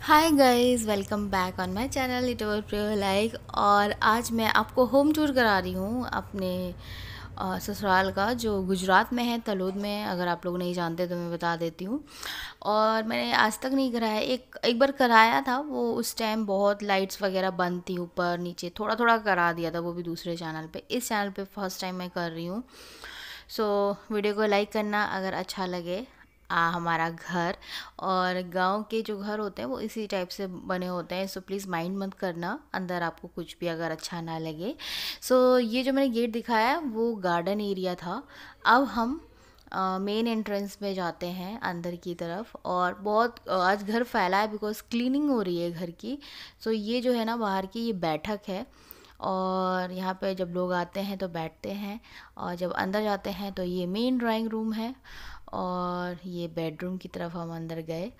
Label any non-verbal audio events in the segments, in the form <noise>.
hi guys welcome back on my channel इट ओवर प्रियो लाइक और आज मैं आपको होम टूर करा रही हूँ अपने ससुराल का जो गुजरात में है तलोद में अगर आप लोग नहीं जानते तो मैं बता देती हूँ और मैंने आज तक नहीं कराया एक एक बार कराया था वो उस टाइम बहुत लाइट्स वगैरह बंद थी ऊपर नीचे थोड़ा थोड़ा करा दिया था वो भी दूसरे चैनल पे इस चैनल पे फर्स्ट टाइम मैं कर रही हूँ सो so, वीडियो को लाइक करना अगर अच्छा लगे आ, हमारा घर और गांव के जो घर होते हैं वो इसी टाइप से बने होते हैं सो प्लीज़ माइंड मत करना अंदर आपको कुछ भी अगर अच्छा ना लगे सो ये जो मैंने गेट दिखाया वो गार्डन एरिया था अब हम मेन uh, एंट्रेंस में जाते हैं अंदर की तरफ और बहुत आज घर फैला है बिकॉज क्लीनिंग हो रही है घर की सो so, ये जो है ना बाहर की ये बैठक है और यहाँ पे जब लोग आते हैं तो बैठते हैं और जब अंदर जाते हैं तो ये मेन ड्राइंग रूम है और ये बेडरूम की तरफ हम अंदर गए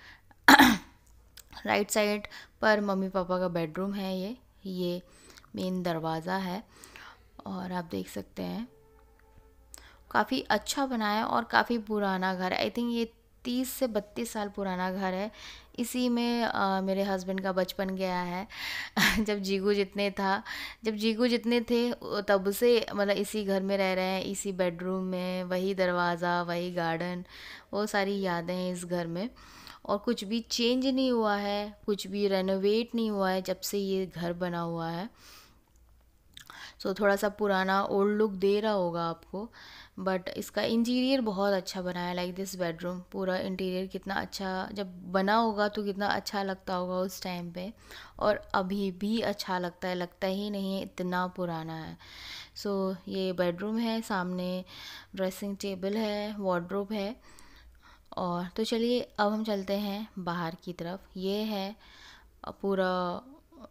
राइट साइड पर मम्मी पापा का बेडरूम है ये ये मेन दरवाज़ा है और आप देख सकते हैं काफ़ी अच्छा बनाया और काफ़ी पुराना घर आई थिंक ये तीस से बत्तीस साल पुराना घर है इसी में आ, मेरे हस्बैंड का बचपन गया है <laughs> जब जीगू जितने था जब जीगू जितने थे तब से मतलब इसी घर में रह रहे हैं इसी बेडरूम में वही दरवाज़ा वही गार्डन वो सारी यादें हैं इस घर में और कुछ भी चेंज नहीं हुआ है कुछ भी रेनोवेट नहीं हुआ है जब से ये घर बना हुआ है सो so, थोड़ा सा पुराना ओल्ड लुक दे रहा होगा आपको बट इसका इंटीरियर बहुत अच्छा बनाया लाइक दिस बेडरूम पूरा इंटीरियर कितना अच्छा जब बना होगा तो कितना अच्छा लगता होगा उस टाइम पे और अभी भी अच्छा लगता है लगता ही नहीं है इतना पुराना है सो so, ये बेडरूम है सामने ड्रेसिंग टेबल है वार्ड्रोब है और तो चलिए अब हम चलते हैं बाहर की तरफ ये है पूरा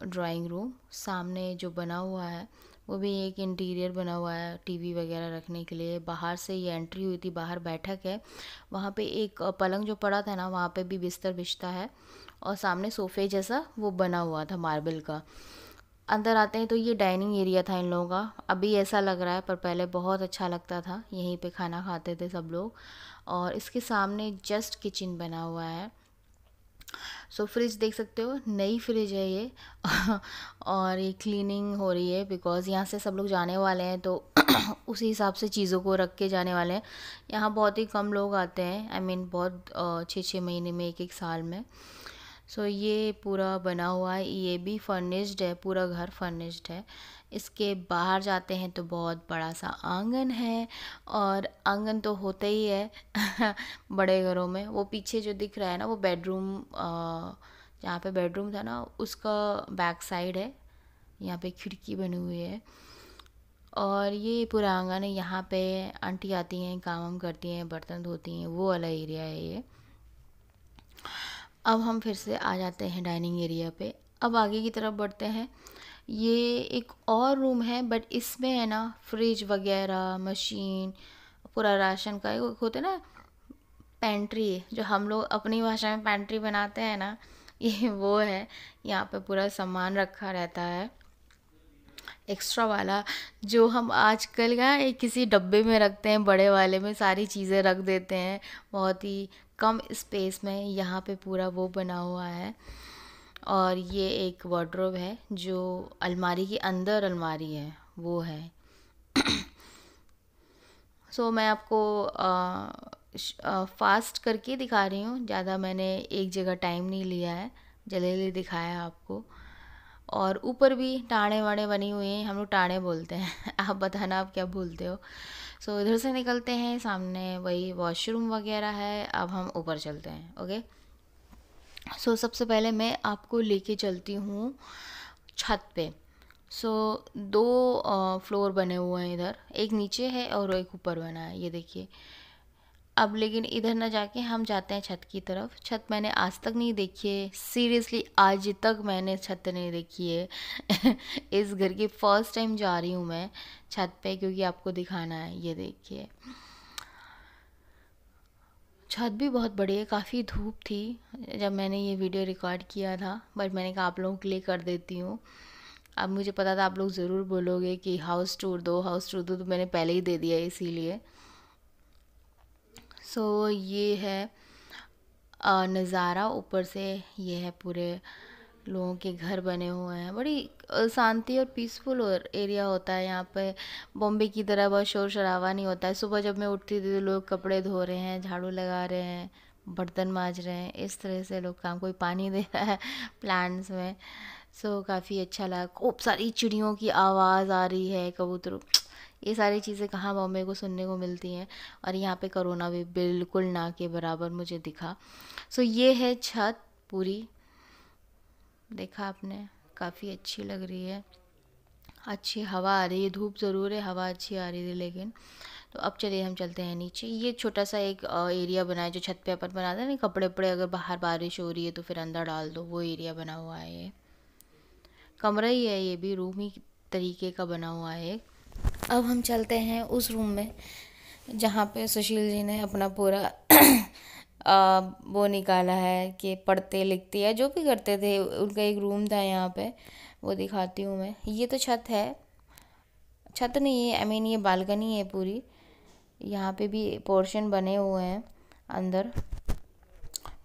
ड्राइंग रूम सामने जो बना हुआ है वो भी एक इंटीरियर बना हुआ है टीवी वगैरह रखने के लिए बाहर से ये एंट्री हुई थी बाहर बैठक है वहाँ पे एक पलंग जो पड़ा था ना वहाँ पे भी बिस्तर बिछता है और सामने सोफे जैसा वो बना हुआ था मार्बल का अंदर आते हैं तो ये डाइनिंग एरिया था इन लोगों का अभी ऐसा लग रहा है पर पहले बहुत अच्छा लगता था यहीं पे खाना खाते थे सब लोग और इसके सामने जस्ट किचन बना हुआ है सो फ्रिज देख सकते हो नई फ्रिज है ये <laughs> और ये क्लीनिंग हो रही है बिकॉज़ यहाँ से सब लोग जाने वाले हैं तो <clears throat> उसी हिसाब से चीज़ों को रख के जाने वाले हैं यहाँ बहुत ही कम लोग आते हैं आई I मीन mean, बहुत छः छः महीने में एक एक साल में सो so, ये पूरा बना हुआ है ये भी फर्निश्ड है पूरा घर फर्निश्ड है इसके बाहर जाते हैं तो बहुत बड़ा सा आंगन है और आंगन तो होता ही है <laughs> बड़े घरों में वो पीछे जो दिख रहा है ना वो बेडरूम जहाँ पे बेडरूम था ना उसका बैक साइड है यहाँ पे खिड़की बनी हुई है और ये पूरा आंगन है यहाँ पे आंटी आती हैं काम वाम करती हैं बर्तन धोती हैं वो वाला एरिया है ये अब हम फिर से आ जाते हैं डाइनिंग एरिया पे अब आगे की तरफ बढ़ते हैं ये एक और रूम है बट इसमें है ना फ्रिज वगैरह मशीन पूरा राशन का एक होता है ना पेंट्री जो हम लोग अपनी भाषा में पेंट्री बनाते हैं ना <laughs> ये वो है यहाँ पे पूरा सामान रखा रहता है एक्स्ट्रा वाला जो हम आजकल का किसी डब्बे में रखते हैं बड़े वाले में सारी चीज़ें रख देते हैं बहुत ही कम स्पेस में यहाँ पे पूरा वो बना हुआ है और ये एक वार्ड्रोब है जो अलमारी के अंदर अलमारी है वो है सो <clears throat> so, मैं आपको फास्ट करके दिखा रही हूँ ज़्यादा मैंने एक जगह टाइम नहीं लिया है जल्दी जल्दी दिखाया आपको और ऊपर भी टाणे वाणे बनी हुई हैं हम लोग टाणे बोलते हैं <laughs> आप बताना आप क्या बोलते हो सो so, इधर से निकलते हैं सामने वही वॉशरूम वगैरह है अब हम ऊपर चलते हैं ओके सो so, सबसे पहले मैं आपको लेके चलती हूँ छत पे सो so, दो फ्लोर बने हुए हैं इधर एक नीचे है और एक ऊपर बना है ये देखिए अब लेकिन इधर ना जाके हम जाते हैं छत की तरफ छत मैंने आज तक नहीं देखी है सीरियसली आज तक मैंने छत नहीं देखी है <laughs> इस घर की फ़र्स्ट टाइम जा रही हूँ मैं छत पे क्योंकि आपको दिखाना है ये देखिए छत भी बहुत बड़ी है काफ़ी धूप थी जब मैंने ये वीडियो रिकॉर्ड किया था बट मैंने कहा आप लोगों के लिए कर देती हूँ अब मुझे पता था आप लोग ज़रूर बोलोगे कि हाउस टूर दो हाउस टूर दो तो मैंने पहले ही दे दिया इसीलिए सो ये है नज़ारा ऊपर से ये है पूरे लोगों के घर बने हुए हैं बड़ी शांति और पीसफुल एरिया होता है यहाँ पे बॉम्बे की तरह बहुत शोर शराबा नहीं होता है सुबह जब मैं उठती थी तो लोग कपड़े धो रहे हैं झाड़ू लगा रहे हैं बर्तन माज रहे हैं इस तरह से लोग काम कोई पानी दे रहा है प्लांट्स में सो काफ़ी अच्छा लगा खूब सारी चिड़ियों की आवाज़ आ रही है कबूतरों ये सारी चीज़ें कहाँ बॉम्बे को सुनने को मिलती हैं और यहाँ पे कोरोना भी बिल्कुल ना के बराबर मुझे दिखा सो ये है छत पूरी देखा आपने काफ़ी अच्छी लग रही है अच्छी हवा आ रही है धूप ज़रूर है हवा अच्छी आ रही थी लेकिन तो अब चलिए हम चलते हैं नीचे ये छोटा सा एक एरिया बना है जो छत पे अपन बनाते हैं ना कपड़े वपड़े अगर बाहर बारिश हो रही है तो फिर अंदर डाल दो वो एरिया बना हुआ है ये कमरा ही है ये भी रूम ही तरीके का बना हुआ है एक अब हम चलते हैं उस रूम में जहाँ पे सुशील जी ने अपना पूरा <clears throat> आ, वो निकाला है कि पढ़ते लिखते या जो भी करते थे उनका एक रूम था यहाँ पे वो दिखाती हूँ मैं ये तो छत है छत नहीं है आई मीन ये बालकनी है पूरी यहाँ पे भी पोर्शन बने हुए हैं अंदर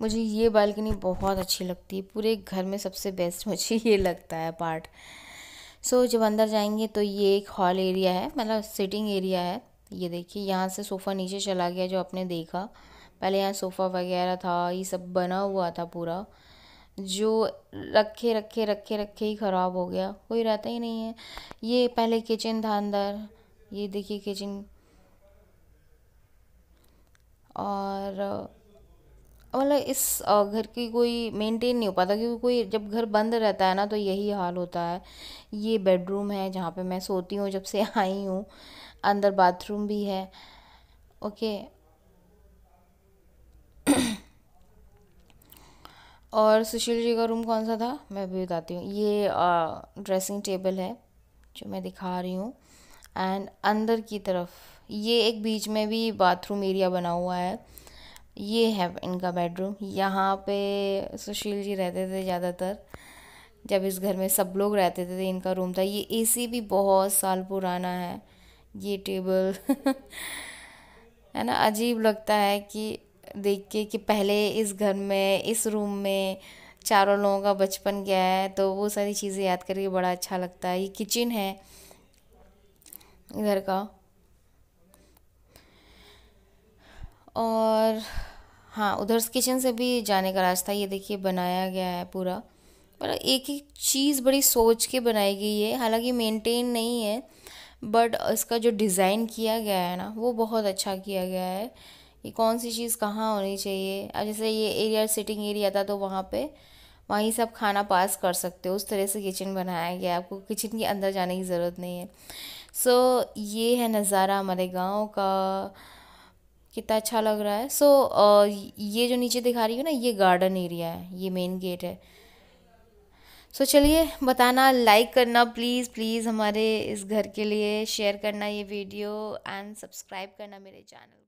मुझे ये बालकनी बहुत अच्छी लगती है पूरे घर में सबसे बेस्ट मुझे ये लगता है पार्ट सो so, जब अंदर जाएंगे तो ये एक हॉल एरिया है मतलब सिटिंग एरिया है ये देखिए यहाँ से सोफ़ा नीचे चला गया जो आपने देखा पहले यहाँ सोफ़ा वगैरह था ये सब बना हुआ था पूरा जो रखे रखे रखे रखे ही ख़राब हो गया कोई रहता ही नहीं है ये पहले किचन था अंदर ये देखिए किचन और मतलब इस घर की कोई मेंटेन नहीं हो पाता क्योंकि कोई जब घर बंद रहता है ना तो यही हाल होता है ये बेडरूम है जहाँ पे मैं सोती हूँ जब से <laughs> आई हूँ अंदर बाथरूम भी है ओके <clears throat> और सुशील जी का रूम कौन सा था मैं भी बताती हूँ ये आ, ड्रेसिंग टेबल है जो मैं दिखा रही हूँ एंड अंदर की तरफ ये एक बीच में भी बाथरूम एरिया बना हुआ है ये है इनका बेडरूम यहाँ पे सुशील जी रहते थे ज़्यादातर जब इस घर में सब लोग रहते थे तो इनका रूम था ये एसी भी बहुत साल पुराना है ये टेबल <laughs> है ना अजीब लगता है कि देख के कि पहले इस घर में इस रूम में चारों लोगों का बचपन गया है तो वो सारी चीज़ें याद करके बड़ा अच्छा लगता है ये किचन है इधर का और हाँ उधर किचन से भी जाने का रास्ता ये देखिए बनाया गया है पूरा पर एक एक चीज़ बड़ी सोच के बनाई गई है हालांकि मेंटेन नहीं है बट इसका जो डिज़ाइन किया गया है ना वो बहुत अच्छा किया गया है कि कौन सी चीज़ कहाँ होनी चाहिए अब जैसे ये एरिया सिटिंग एरिया था तो वहाँ पे वहीं से आप खाना पास कर सकते हो उस तरह से किचन बनाया गया है आपको किचन के अंदर जाने की ज़रूरत नहीं है सो so, ये है नज़ारा हमारे गाँव का कितना अच्छा लग रहा है सो so, ये जो नीचे दिखा रही हूँ ना ये गार्डन एरिया है ये मेन गेट है सो so, चलिए बताना लाइक करना प्लीज़ प्लीज़ हमारे इस घर के लिए शेयर करना ये वीडियो एंड सब्सक्राइब करना मेरे चैनल